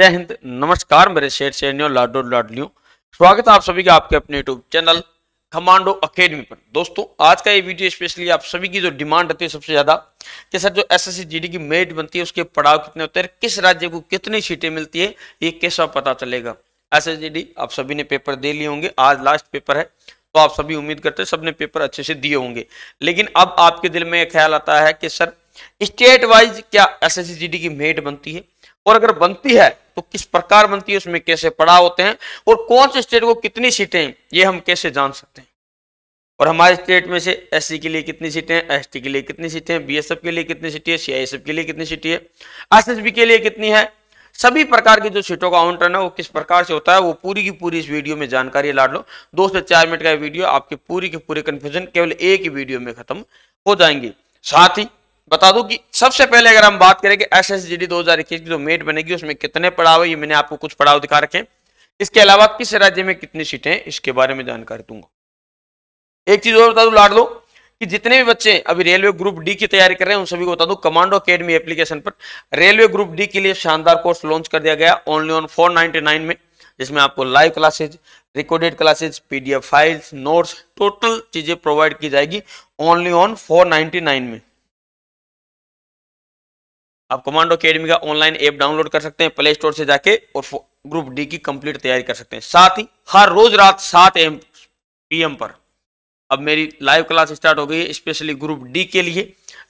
जय हिंद नमस्कार मेरे शेर शेरनियों लाडो लाडलियों स्वागत है आप सभी का आपके अपने यूट्यूब चैनल कमांडो अकेडमी पर दोस्तों आज का ये वीडियो स्पेशली आप सभी की जो डिमांड रहती है सबसे ज्यादा कि सर जो एस एस जीडी की मेरिट बनती है उसके पड़ाव कितने होते हैं किस राज्य को कितनी सीटें मिलती है ये कैसा पता चलेगा एस एस आप सभी ने पेपर दे लिए होंगे आज लास्ट पेपर है तो आप सभी उम्मीद करते हैं सबने पेपर अच्छे से दिए होंगे लेकिन अब आपके दिल में यह ख्याल आता है कि सर स्टेट वाइज क्या एस एस की मेरिट बनती है और अगर बनती है तो किस प्रकार बनती है उसमें कैसे पड़ा होते हैं और कौन से स्टेट को कितनी सीटें ये हम कैसे जान सकते हैं और हमारे स्टेट में से एस के लिए कितनी सीटें हैं एस के लिए कितनी सीटें बी के लिए कितनी सीटें हैं सी के लिए कितनी सीटें एस एस के लिए कितनी है सभी प्रकार की जो सीटों का आवंटन है वो किस प्रकार से होता है वो पूरी की पूरी इस वीडियो में जानकारी लाड लो दो से चार मिनट का वीडियो आपके पूरी की पूरी कंफ्यूजन केवल एक ही वीडियो में खत्म हो जाएंगे साथ ही बता दूं कि सबसे पहले अगर हम बात करें कि एस एस जी डी दो हजार इक्कीस की जो मेट बनेगी उसमें कितने पड़ाव है ये मैंने आपको कुछ पड़ाव दिखा रखे हैं इसके अलावा किस राज्य में कितनी सीटें इसके बारे में जानकारी दूंगा एक चीज और बता दू लाड लो कि जितने भी बच्चे अभी रेलवे ग्रुप डी की तैयारी कर रहे हैं उन सभी को बता दूं कमांडो अकेडमी एप्लीकेशन पर रेलवे ग्रुप डी के लिए शानदार कोर्स लॉन्च कर दिया गया ओनली ऑन फोर में जिसमें आपको live classes recorded classes PDF files notes total चीजें प्रोवाइड की जाएगी ओनली ऑन फोर में आप कमांडो अकेडमी का ऑनलाइन ऐप डाउनलोड कर सकते हैं प्ले स्टोर से जाके और ग्रुप डी की कंप्लीट तैयारी कर सकते हैं साथ ही हर रोज रात सात एम पीएम पर अब मेरी लाइव क्लास स्टार्ट हो गई है स्पेशली ग्रुप डी के लिए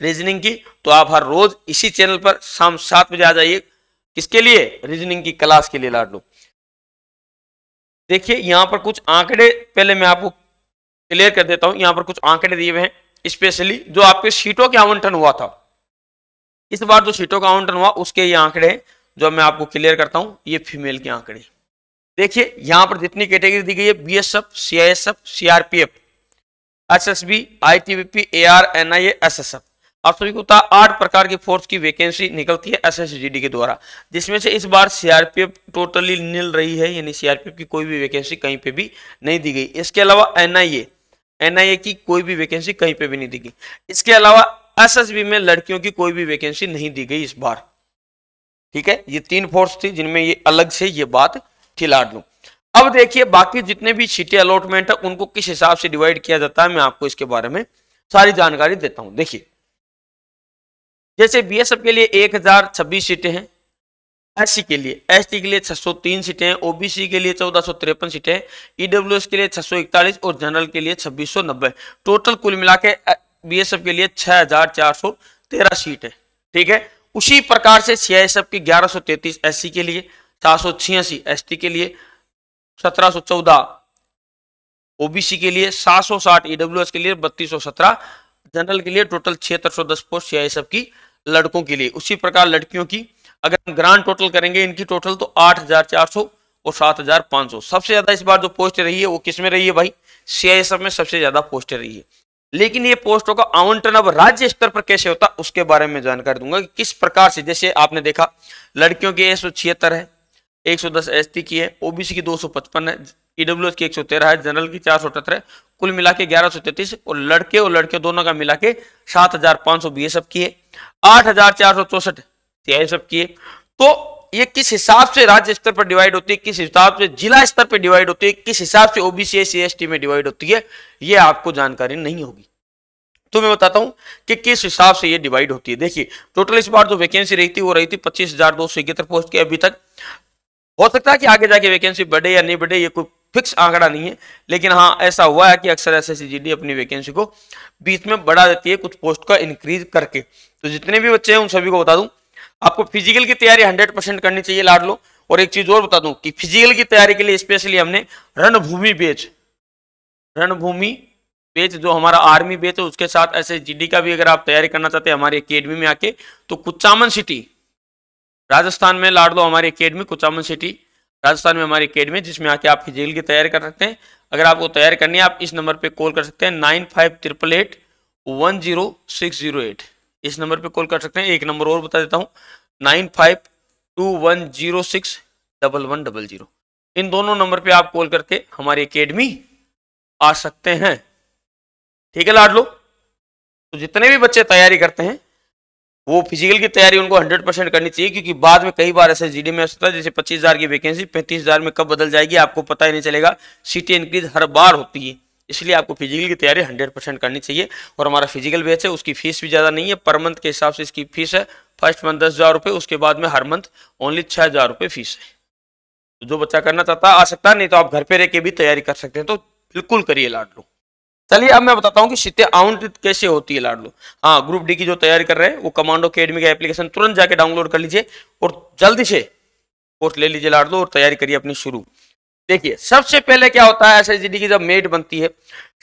रीजनिंग की तो आप हर रोज इसी चैनल पर शाम सात बजे आ जाइए किसके लिए रीजनिंग की क्लास के लिए लाड लो देखिए यहाँ पर कुछ आंकड़े पहले मैं आपको क्लियर कर देता हूँ यहाँ पर कुछ आंकड़े दिए हुए हैं स्पेशली जो आपके सीटों के आवंटन हुआ था इस बार जो सीटों का आवंटन हुआ उसके ये आंकड़े जो मैं आपको क्लियर करता हूँ ये फीमेल के आंकड़े देखिए यहाँ पर जितनी कैटेगरी दी गई है B S F C I S F C R P F S S B I T B P A R N I S S F आप सभी को बता आठ प्रकार की फोर्स की वैकेंसी निकलती है एस एस जी डी के द्वारा जिसमें से इस बार C R P F totally nil रही है यानी सी आर पी एफ की कोई भी वैकेंसी कहीं पर भी नहीं दी गई इसके अलावा एन एन आई ए आई ए की कोई भी वैकेंसी कहीं पर भी नहीं दी गई इसके अलावा एसएसबी में लड़कियों की कोई भी वैकेंसी नहीं दी गई इस बार ठीक है ये तीन फोर्स थी जिनमें ये अलग से ये बात खिला दूं अब देखिए बाकी जितने भी सीटें अलॉटमेंट है उनको किस हिसाब से डिवाइड किया जाता है मैं आपको इसके बारे में सारी जानकारी देता हूं देखिए जैसे बीएसएफ के लिए एक हजार छब्बीस सीटें हैं एससी के लिए एसटी के लिए 603 सीटें हैं ओबीसी के लिए चौदह सीटें हैं ईडब्ल्यूएस e के लिए 641 और जनरल के लिए 2690 टोटल कुल मिला के बीएसएफ के लिए छह हजार चार सौ तेरह सीट है ठीक है उसी प्रकार से सीआईएसएफ की ग्यारह सौ तैतीस एस के लिए सात सौ छियासी एस के लिए सत्रह सौ चौदह ओबीसी के लिए सात सौ साठ ईडब्ल्यू e के लिए बत्तीस सौ सत्रह जनरल के लिए टोटल छिहत्तर सौ दस पोस्ट सीआईएसएफ की लड़कों के लिए उसी प्रकार लड़कियों की अगर हम ग्रांड टोटल करेंगे इनकी टोटल तो आठ हजार चार सौ और सात हजार पाँच सौ सबसे ज्यादा इस बार जो पोस्ट रही है वो किसमें रही है भाई सीआईएसएफ में सबसे ज्यादा पोस्ट रही है लेकिन ये पोस्टों का आवंटन अब राज्य स्तर पर कैसे होता उसके बारे में जानकारी दूंगा कि किस प्रकार से जैसे आपने देखा लड़कियों की एक सौ छिहत्तर है एक सौ दस एस की है ओबीसी की दो सौ पचपन है ईडब्ल्यू की एक सौ तेरह है जनरल की चार सौ अठहत्तर है कुल मिला के ग्यारह सौ तैतीस और लड़के और लड़के दोनों का मिला के सात हजार पांच सौ बीएसएफ की है आठ हजार चार सौ चौसठ तो ये किस हिसाब से राज्य स्तर पर डिवाइड होती है किस हिसाब से जिला स्तर पर डिवाइड होती है किस हिसाब से ओबीसी सी एस में डिवाइड होती है ये आपको जानकारी नहीं होगी तो मैं बताता हूं कि किस हिसाब से ये डिवाइड होती है देखिए टोटल इस बार जो वैकेंसी रही थी वो रही थी पच्चीस हजार दो सौ इकहत्तर पोस्ट की अभी तक हो सकता है कि आगे जाके वैकेंसी बढ़े या नहीं बढ़े ये कोई फिक्स आंकड़ा नहीं है लेकिन हाँ ऐसा हुआ है कि अक्सर एस एस अपनी वैकेंसी को बीच में बढ़ा देती है कुछ पोस्ट का इंक्रीज करके तो जितने भी बच्चे हैं उन सभी को बता दूं आपको फिजिकल की तैयारी हंड्रेड परसेंट करनी चाहिए लाड लो और एक चीज और बता दूं कि फिजिकल की तैयारी के लिए स्पेशली हमने रणभूमि बेच रणभूमि बेच जो हमारा आर्मी बेच है उसके साथ ऐसे जीडी का भी अगर आप तैयारी करना चाहते हैं हमारी अकेडमी में आके तो कुचामन सिटी राजस्थान में लाड लो हमारी अकेडमी कुचामन सिटी राजस्थान में हमारी अकेडमी जिसमें आके आप फिजिकल की तैयारी कर सकते हैं अगर आपको तैयारी करनी है आप इस नंबर पर कॉल कर सकते हैं nine five triple eight one zero six zero eight इस नंबर पे कॉल कर सकते हैं एक नंबर और बता देता हूँ nine five two one zero six double one double zero इन दोनों नंबर पे आप कॉल करके हमारी अकेडमी आ सकते हैं ठीक है लाडलो तो जितने भी बच्चे तैयारी करते हैं वो फिजिकल की तैयारी उनको 100 परसेंट करनी चाहिए क्योंकि बाद में कई बार ऐसे जीडी में होता है जैसे 25000 की वैकेंसी 35000 में कब बदल जाएगी आपको पता ही नहीं चलेगा सीटें इंक्रीज हर बार होती है इसलिए आपको फिजिकल की तैयारी हंड्रेड परसेंट करनी चाहिए और हमारा फिजिकल बैच अच्छा है उसकी फीस भी ज़्यादा नहीं है पर मंथ के हिसाब से इसकी फीस है फर्स्ट मंथ दस हज़ार रुपये उसके बाद में हर मंथ ओनली छः हज़ार रुपये फीस है तो जो बच्चा करना चाहता है आ सकता है नहीं तो आप घर पे रह के भी तैयारी कर सकते हैं तो बिल्कुल करिए लाडलो चलिए अब मैं बताता हूँ कि सीते आवंटित कैसे होती है लाडलो हाँ ग्रुप डी की जो तैयारी कर रहे हैं वो कमांडो अकेडमी का एप्लीकेशन तुरंत जाके डाउनलोड कर लीजिए और जल्दी से कोर्स ले लीजिए लाडलो और तैयारी करिए अपनी शुरू देखिए सबसे पहले क्या होता है एसएसजीडी की जब मेरिट बनती है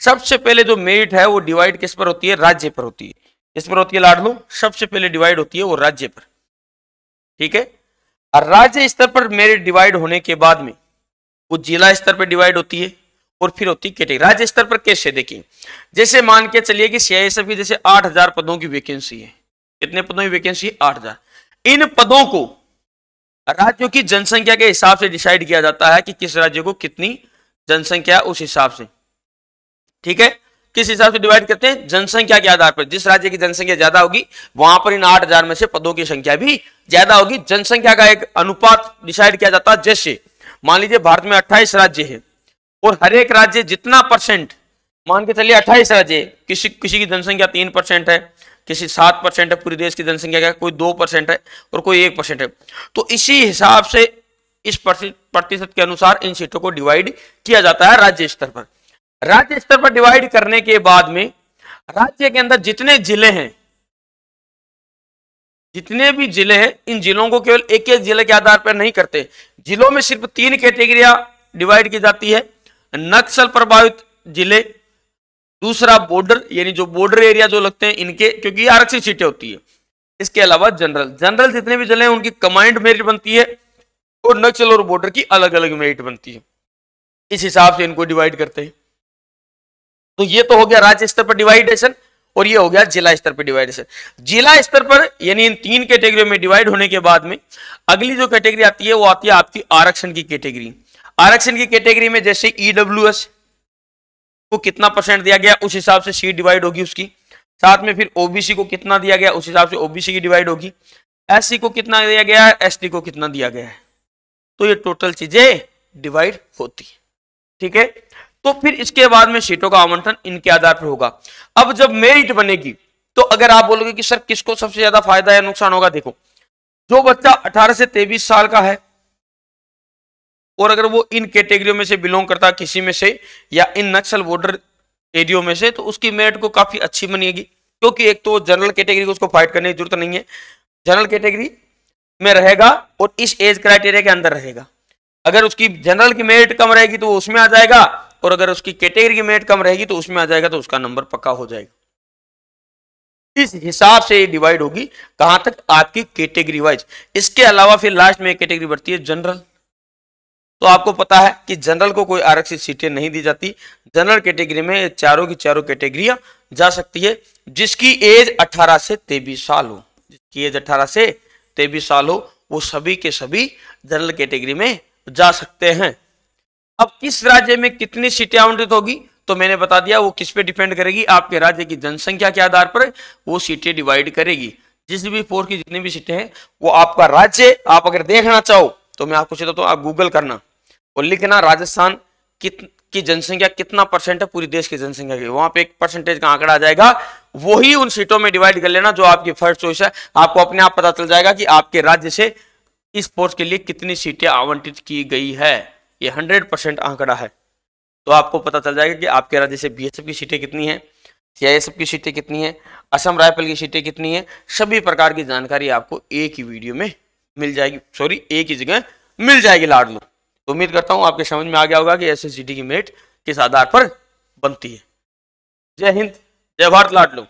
सबसे पहले जो मेरिट है वो डिवाइड किस पर होती है राज्य पर होती है किस पर होती है लाडलो सबसे पहले डिवाइड होती है वो राज्य पर ठीक है और राज्य स्तर पर मेरिट डिवाइड होने के बाद में वो जिला स्तर पर डिवाइड होती है और फिर होती है राज्य स्तर पर कैसे देखिए जैसे मान के चलिए कि सीआईएसएफ की जैसे 8000 पदों की वैकेंसी है कितने पदों की वैकेंसी है 8000 इन पदों को राज्यों की जनसंख्या के हिसाब से डिसाइड किया जाता है कि किस राज्य को कितनी जनसंख्या उस हिसाब से ठीक है किस हिसाब से डिवाइड करते हैं जनसंख्या के आधार पर जिस राज्य की जनसंख्या ज्यादा होगी वहां पर इन आठ हजार में से पदों की संख्या भी ज्यादा होगी जनसंख्या का एक अनुपात डिसाइड किया जाता है जैसे मान लीजिए भारत में अट्ठाईस राज्य है और हर एक राज्य जितना परसेंट मान के चलिए अट्ठाईस राज्य किसी किसी की जनसंख्या तीन परसेंट है किसी सात परसेंट है पूरे देश की जनसंख्या का कोई दो परसेंट है और कोई एक परसेंट है तो इसी हिसाब से इस प्रतिशत के अनुसार इन सीटों को डिवाइड किया जाता है राज्य स्तर पर राज्य स्तर पर डिवाइड करने के बाद में राज्य के अंदर जितने जिले हैं जितने भी जिले हैं इन जिलों को केवल एक एक जिले के आधार पर नहीं करते जिलों में सिर्फ तीन कैटेगरिया डिवाइड की जाती है नक्सल प्रभावित जिले दूसरा बॉर्डर यानी जो बॉर्डर एरिया जो लगते हैं इनके क्योंकि आरक्षित सीटें होती है इसके अलावा जनरल जनरल जितने भी जिले हैं उनकी कमांड मेरिट बनती है और नक्सल और बॉर्डर की अलग अलग मेरिट बनती है इस हिसाब से इनको डिवाइड करते हैं तो ये तो हो गया राज्य स्तर पर डिवाइडेशन और ये हो गया जिला स्तर पर डिवाइडेशन जिला स्तर पर यानी इन तीन कैटेगरी में डिवाइड होने के बाद में अगली जो कैटेगरी आती है वो आती है आपकी आरक्षण की कैटेगरी आरक्षण की कैटेगरी में जैसे ईडब्ल्यू e एस को कितना परसेंट दिया गया उस हिसाब से सीट डिवाइड होगी उसकी साथ में फिर ओबीसी को कितना दिया गया उस हिसाब से ओबीसी की डिवाइड होगी एस को कितना दिया गया एस को कितना दिया गया है तो ये टोटल चीजें डिवाइड होती है ठीक है तो फिर इसके बाद में सीटों का आवंटन इनके आधार पर होगा अब जब मेरिट बनेगी तो अगर आप बोलोगे कि सर किसको सबसे ज्यादा फायदा या नुकसान होगा देखो जो बच्चा 18 से 23 साल का है और अगर वो इन कैटेगरियों में से बिलोंग करता किसी में से या इन नक्सल बॉर्डर एरियो में से तो उसकी मेरिट को काफ़ी अच्छी बनेगी क्योंकि एक तो जनरल कैटेगरी को उसको फाइट करने की जरूरत नहीं है जनरल कैटेगरी में रहेगा और इस एज क्राइटेरिया के अंदर रहेगा अगर उसकी जनरल की मेरिट कम रहेगी तो उसमें आ जाएगा और अगर उसकी कैटेगरी की मेरिट कम रहेगी तो उसमें आ जाएगा तो उसका नंबर पक्का हो जाएगा इस हिसाब से डिवाइड होगी कहां तक आपकी कैटेगरी वाइज इसके अलावा फिर लास्ट में कैटेगरी बढ़ती है जनरल तो आपको पता है कि जनरल को कोई आरक्षित सीटें नहीं दी जाती जनरल कैटेगरी में चारों की चारों कैटेगरियां जा सकती है जिसकी एज 18 से तेईस साल हो जिसकी एज 18 से तेईस साल हो वो सभी के सभी जनरल कैटेगरी में जा सकते हैं अब किस राज्य में कितनी सीटें आवंटित होगी तो मैंने बता दिया वो किस पे डिपेंड करेगी आपके राज्य की जनसंख्या के आधार पर वो सीटें डिवाइड करेगी जिस भी फोर की जितनी भी सीटें हैं वो आपका राज्य आप अगर देखना चाहो तो मैं आपको चाहता हूँ आप गूगल करना और लिखना राजस्थान कित की जनसंख्या कितना परसेंट है पूरी देश की जनसंख्या की वहां पे एक परसेंटेज का आंकड़ा आ जाएगा वही उन सीटों में डिवाइड कर लेना जो आपकी फर्स्ट चॉइस है आपको अपने आप पता चल जाएगा कि आपके राज्य से इस पोस्ट के लिए कितनी सीटें आवंटित की गई है ये हंड्रेड परसेंट आंकड़ा है तो आपको पता चल जाएगा कि आपके राज्य से बी की सीटें कितनी है सीआईएसएफ की सीटें कितनी है असम राइफल की सीटें कितनी है सभी प्रकार की जानकारी आपको एक ही वीडियो में मिल जाएगी सॉरी एक ही जगह मिल जाएगी लाडलो तो उम्मीद करता हूँ आपके समझ में आ गया होगा कि एस की मेरिट किस आधार पर बनती है जय हिंद जय भारत लाड